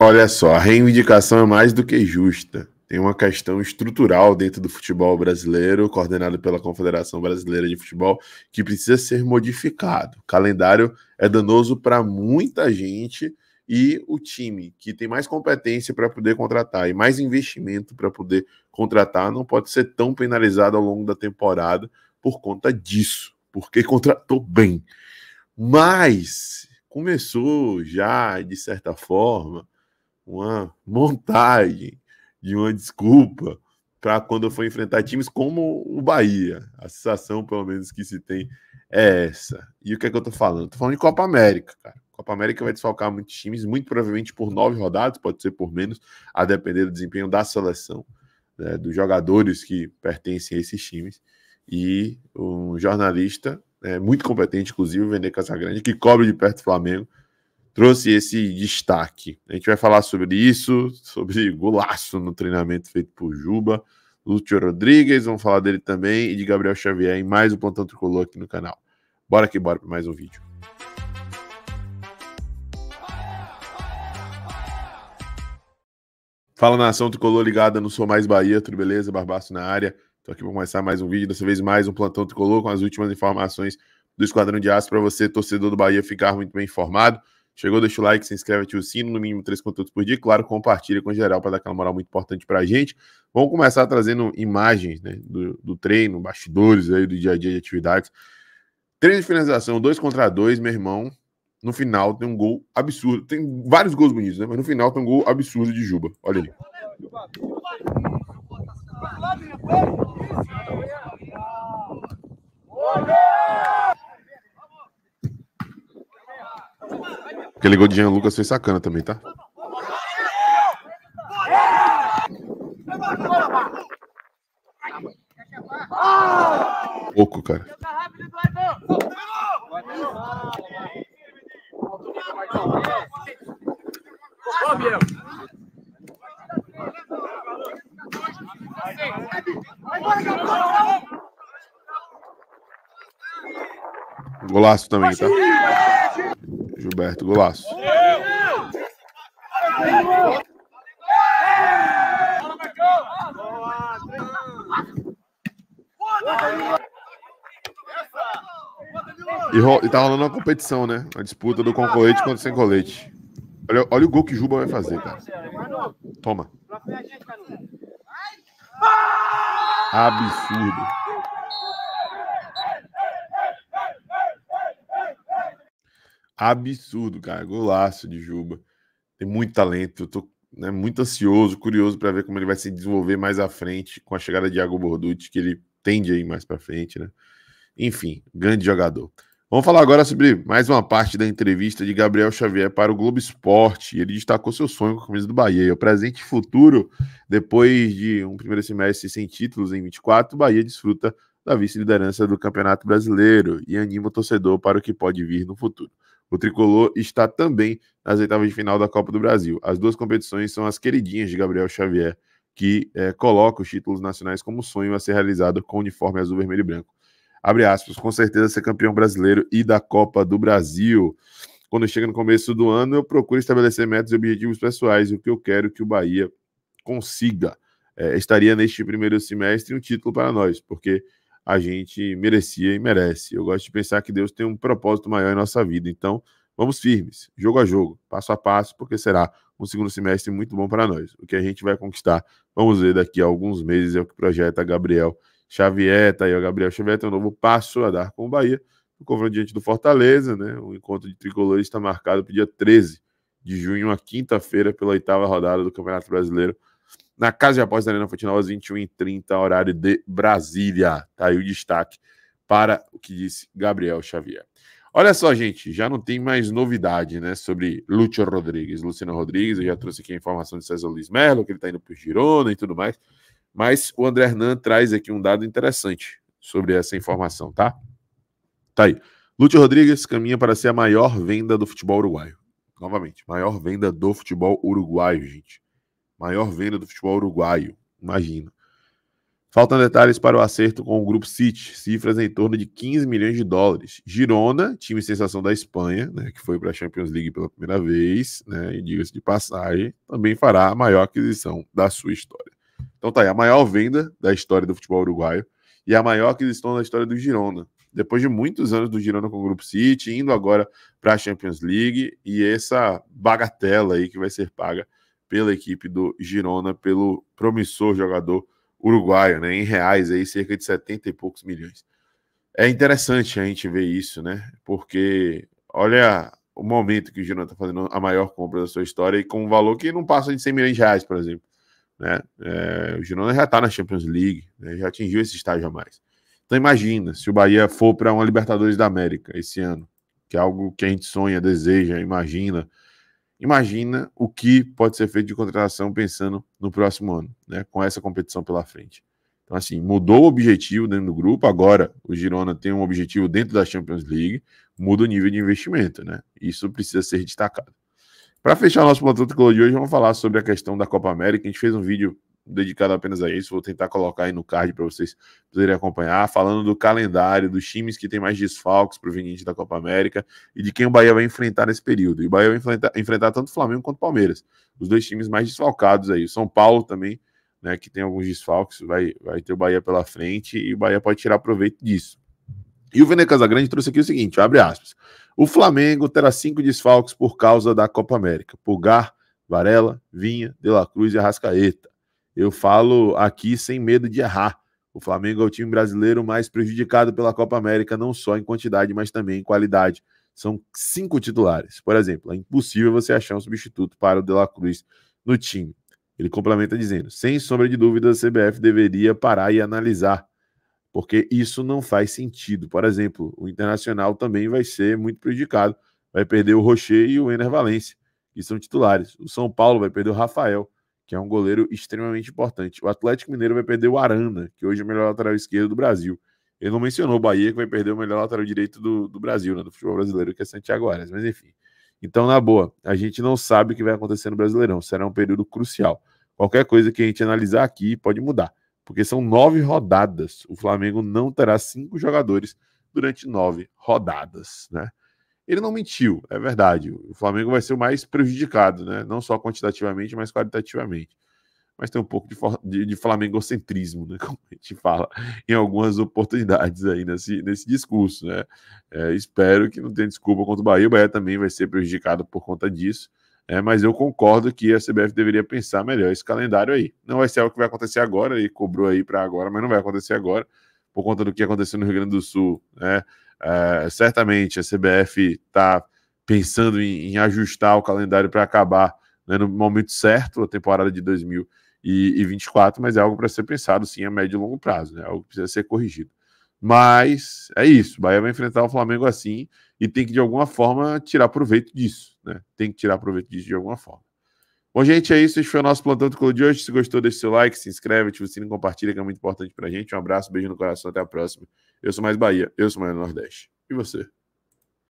Olha só, a reivindicação é mais do que justa. Tem uma questão estrutural dentro do futebol brasileiro, coordenado pela Confederação Brasileira de Futebol, que precisa ser modificado. O calendário é danoso para muita gente e o time que tem mais competência para poder contratar e mais investimento para poder contratar não pode ser tão penalizado ao longo da temporada por conta disso, porque contratou bem. Mas começou já, de certa forma, uma montagem de uma desculpa para quando for enfrentar times como o Bahia. A sensação, pelo menos, que se tem é essa. E o que é que eu tô falando? Tô falando de Copa América, cara. Copa América vai desfalcar muitos times, muito provavelmente por nove rodadas, pode ser por menos, a depender do desempenho da seleção, né, dos jogadores que pertencem a esses times. E um jornalista é, muito competente, inclusive, o Vender Casagrande, que cobre de perto o Flamengo, trouxe esse destaque. A gente vai falar sobre isso, sobre golaço no treinamento feito por Juba, Lúcio Rodrigues, vamos falar dele também, e de Gabriel Xavier em mais um Plantão Tricolor aqui no canal. Bora que bora para mais um vídeo. Fala nação tricolor ligada, não sou mais Bahia, tudo beleza? Barbaço na área. Estou aqui para começar mais um vídeo, dessa vez mais um plantão tricolor com as últimas informações do Esquadrão de Aço para você, torcedor do Bahia, ficar muito bem informado. Chegou, deixa o like, se inscreve, ativa o sino, no mínimo três conteúdos por dia. Claro, compartilha com geral para dar aquela moral muito importante para a gente. Vamos começar trazendo imagens né, do, do, treino, bastidores aí do dia a dia de atividades. Treino de finalização, dois contra dois, meu irmão. No final tem um gol absurdo. Tem vários gols bonitos, né? Mas no final tem um gol absurdo de Juba. Olha ali. Aquele ligou de Jean Lucas foi sacana também, tá? Pouco, cara. Golaço também, tá? Gilberto, golaço. E, e tá rolando uma competição, né? A disputa do com colete contra sem colete. Olha, olha o gol que Juba vai fazer, cara. Toma. Absurdo. absurdo, cara. Golaço de Juba. Tem muito talento. Eu tô né, muito ansioso, curioso para ver como ele vai se desenvolver mais à frente com a chegada de Iago Borducci, que ele tende aí mais para frente, né? Enfim, grande jogador. Vamos falar agora sobre mais uma parte da entrevista de Gabriel Xavier para o Globo Esporte. Ele destacou seu sonho com a camisa do Bahia. O presente e futuro, depois de um primeiro semestre sem títulos em 24, o Bahia desfruta da vice-liderança do Campeonato Brasileiro e anima o torcedor para o que pode vir no futuro. O tricolor está também nas oitavas de final da Copa do Brasil. As duas competições são as queridinhas de Gabriel Xavier, que é, coloca os títulos nacionais como sonho a ser realizado com uniforme azul, vermelho e branco. Abre aspas, com certeza ser campeão brasileiro e da Copa do Brasil. Quando chega no começo do ano, eu procuro estabelecer metas e objetivos pessoais e o que eu quero que o Bahia consiga. É, estaria neste primeiro semestre um título para nós, porque a gente merecia e merece. Eu gosto de pensar que Deus tem um propósito maior em nossa vida. Então, vamos firmes, jogo a jogo, passo a passo, porque será um segundo semestre muito bom para nós. O que a gente vai conquistar, vamos ver daqui a alguns meses, é o que projeta Gabriel Xavier. Tá aí o Gabriel Xavier tem um novo passo a dar com o Bahia. O confronto diante do Fortaleza, né? O encontro de tricolores está marcado para o dia 13 de junho, uma quinta-feira, pela oitava rodada do Campeonato Brasileiro na Casa de Apostas da Arena Fontenal, às 21h30, horário de Brasília. Tá aí o destaque para o que disse Gabriel Xavier. Olha só, gente, já não tem mais novidade né, sobre Lúcio Rodrigues. Luciano Rodrigues, eu já trouxe aqui a informação de César Luiz Merlo, que ele está indo para o Girona e tudo mais. Mas o André Hernan traz aqui um dado interessante sobre essa informação, tá? Tá aí. Lúcio Rodrigues caminha para ser a maior venda do futebol uruguaio. Novamente, maior venda do futebol uruguaio, gente maior venda do futebol uruguaio. imagino. Faltam detalhes para o acerto com o grupo City, cifras em torno de 15 milhões de dólares. Girona, time sensação da Espanha, né, que foi para a Champions League pela primeira vez, né, e diga-se de passagem, também fará a maior aquisição da sua história. Então tá aí, a maior venda da história do futebol uruguaio e a maior aquisição da história do Girona. Depois de muitos anos do Girona com o grupo City, indo agora para a Champions League e essa bagatela aí que vai ser paga pela equipe do Girona, pelo promissor jogador uruguaio, né? Em reais aí, cerca de 70 e poucos milhões. É interessante a gente ver isso, né? Porque olha o momento que o Girona está fazendo a maior compra da sua história e com um valor que não passa de 100 milhões de reais, por exemplo. Né? É, o Girona já está na Champions League, né? já atingiu esse estágio a mais. Então imagina se o Bahia for para uma Libertadores da América esse ano, que é algo que a gente sonha, deseja, imagina, Imagina o que pode ser feito de contratação pensando no próximo ano, né, com essa competição pela frente. Então, assim, mudou o objetivo dentro do grupo. Agora, o Girona tem um objetivo dentro da Champions League, muda o nível de investimento, né? Isso precisa ser destacado. Para fechar o nosso plantão de hoje, vamos falar sobre a questão da Copa América. A gente fez um vídeo dedicado apenas a isso. Vou tentar colocar aí no card para vocês poderem acompanhar, falando do calendário, dos times que tem mais desfalques provenientes da Copa América e de quem o Bahia vai enfrentar nesse período. E o Bahia vai enfrentar, enfrentar tanto o Flamengo quanto o Palmeiras, os dois times mais desfalcados aí. O São Paulo também, né, que tem alguns desfalques, vai, vai ter o Bahia pela frente e o Bahia pode tirar proveito disso. E o Vene Casagrande trouxe aqui o seguinte, abre aspas. O Flamengo terá cinco desfalques por causa da Copa América. Pulgar, Varela, Vinha, De La Cruz e Arrascaeta. Eu falo aqui sem medo de errar. O Flamengo é o time brasileiro mais prejudicado pela Copa América, não só em quantidade, mas também em qualidade. São cinco titulares. Por exemplo, é impossível você achar um substituto para o De La Cruz no time. Ele complementa dizendo: sem sombra de dúvida, a CBF deveria parar e analisar, porque isso não faz sentido. Por exemplo, o Internacional também vai ser muito prejudicado. Vai perder o Rocher e o Ener Valencia, que são titulares. O São Paulo vai perder o Rafael que é um goleiro extremamente importante. O Atlético Mineiro vai perder o Arana, que hoje é o melhor lateral esquerdo do Brasil. Ele não mencionou o Bahia, que vai perder o melhor lateral direito do, do Brasil, né, do futebol brasileiro, que é Santiago Arias, mas enfim. Então, na boa, a gente não sabe o que vai acontecer no Brasileirão, será um período crucial. Qualquer coisa que a gente analisar aqui pode mudar, porque são nove rodadas. O Flamengo não terá cinco jogadores durante nove rodadas, né? Ele não mentiu, é verdade. O Flamengo vai ser o mais prejudicado, né? Não só quantitativamente, mas qualitativamente. Mas tem um pouco de, de, de flamengocentrismo, né? Como a gente fala em algumas oportunidades aí nesse, nesse discurso, né? É, espero que não tenha desculpa contra o Bahia. O Bahia também vai ser prejudicado por conta disso. É, mas eu concordo que a CBF deveria pensar melhor esse calendário aí. Não vai ser algo que vai acontecer agora, e cobrou aí para agora, mas não vai acontecer agora, por conta do que aconteceu no Rio Grande do Sul, né? É, certamente a CBF está pensando em, em, ajustar o calendário para acabar né, no momento certo, a temporada de 2024, mas é algo para ser pensado sim a médio e longo prazo, né, é algo que precisa ser corrigido. Mas é isso, o Bahia vai enfrentar o Flamengo assim e tem que de alguma forma tirar proveito disso, né? Tem que tirar proveito disso de alguma forma. Bom, gente, é isso. Esse foi o nosso Plantão do de hoje. Se gostou, deixe seu like, se inscreve, ativa o sininho, compartilha, que é muito importante pra gente. Um abraço, um beijo no coração, até a próxima. Eu sou mais Bahia, eu sou mais Nordeste. E você?